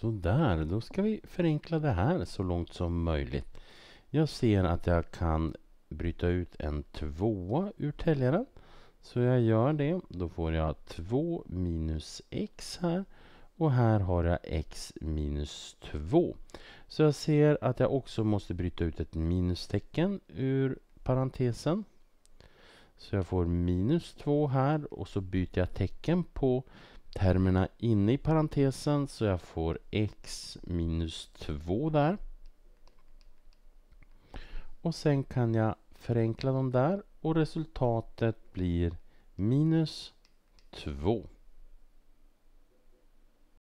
Sådär, då ska vi förenkla det här så långt som möjligt. Jag ser att jag kan bryta ut en tvåa ur täljaren. Så jag gör det. Då får jag 2 minus x här. Och här har jag x minus 2. Så jag ser att jag också måste bryta ut ett minustecken ur parentesen. Så jag får minus 2 här och så byter jag tecken på termerna inne i parentesen så jag får x minus 2 där. Och sen kan jag förenkla dem där och resultatet blir minus 2.